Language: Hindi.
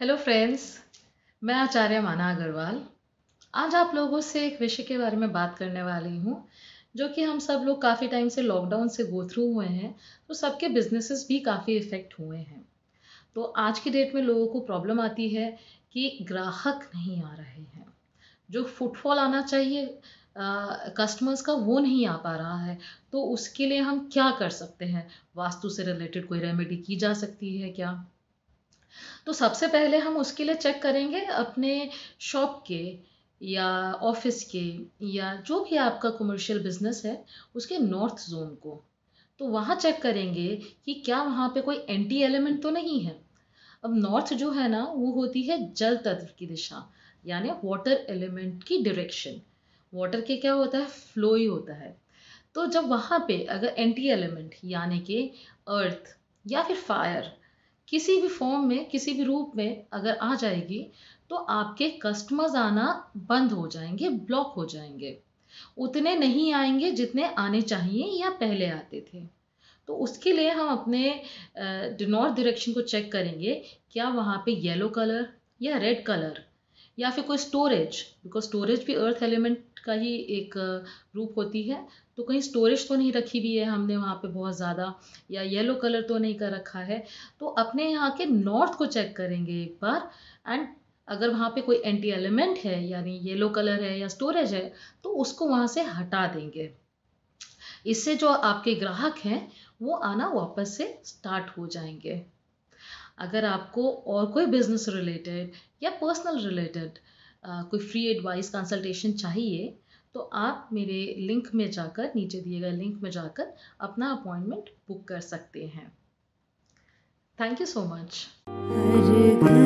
हेलो फ्रेंड्स मैं आचार्य माना अग्रवाल आज आप लोगों से एक विषय के बारे में बात करने वाली हूँ जो कि हम सब लोग काफ़ी टाइम से लॉकडाउन से गो थ्रू हुए हैं तो सबके बिजनेसेस भी काफ़ी इफ़ेक्ट हुए हैं तो आज की डेट में लोगों को प्रॉब्लम आती है कि ग्राहक नहीं आ रहे हैं जो फुटफॉल आना चाहिए कस्टमर्स का वो नहीं आ पा रहा है तो उसके लिए हम क्या कर सकते हैं वास्तु से रिलेटेड कोई रेमेडी की जा सकती है क्या तो सबसे पहले हम उसके लिए चेक करेंगे अपने शॉप के या ऑफिस के या जो भी आपका कमर्शियल बिजनेस है उसके नॉर्थ जोन को तो वहाँ चेक करेंगे कि क्या वहाँ पे कोई एंटी एलिमेंट तो नहीं है अब नॉर्थ जो है ना वो होती है जल तत्व की दिशा यानी वाटर एलिमेंट की डायरेक्शन वाटर के क्या होता है फ्लो ही होता है तो जब वहाँ पे अगर एंटी एलिमेंट यानी कि अर्थ या फिर फायर किसी भी फॉर्म में किसी भी रूप में अगर आ जाएगी तो आपके कस्टमर्स आना बंद हो जाएंगे ब्लॉक हो जाएंगे उतने नहीं आएंगे जितने आने चाहिए या पहले आते थे तो उसके लिए हम अपने नॉर्थ डायरेक्शन को चेक करेंगे क्या वहाँ पे येलो कलर या रेड कलर या फिर कोई स्टोरेज बिकॉज स्टोरेज भी अर्थ एलिमेंट का ही एक uh, रूप होती है तो कहीं स्टोरेज तो नहीं रखी हुई है हमने वहाँ पे बहुत ज़्यादा या येलो कलर तो नहीं कर रखा है तो अपने यहाँ के नॉर्थ को चेक करेंगे एक बार एंड अगर वहाँ पे कोई एंटी एलिमेंट है यानी येलो कलर है या स्टोरेज है तो उसको वहाँ से हटा देंगे इससे जो आपके ग्राहक हैं वो आना वापस से स्टार्ट हो जाएंगे अगर आपको और कोई बिजनेस रिलेटेड या पर्सनल रिलेटेड कोई फ्री एडवाइस कंसल्टेशन चाहिए तो आप मेरे लिंक में जाकर नीचे दिए गए लिंक में जाकर अपना अपॉइंटमेंट बुक कर सकते हैं थैंक यू सो मच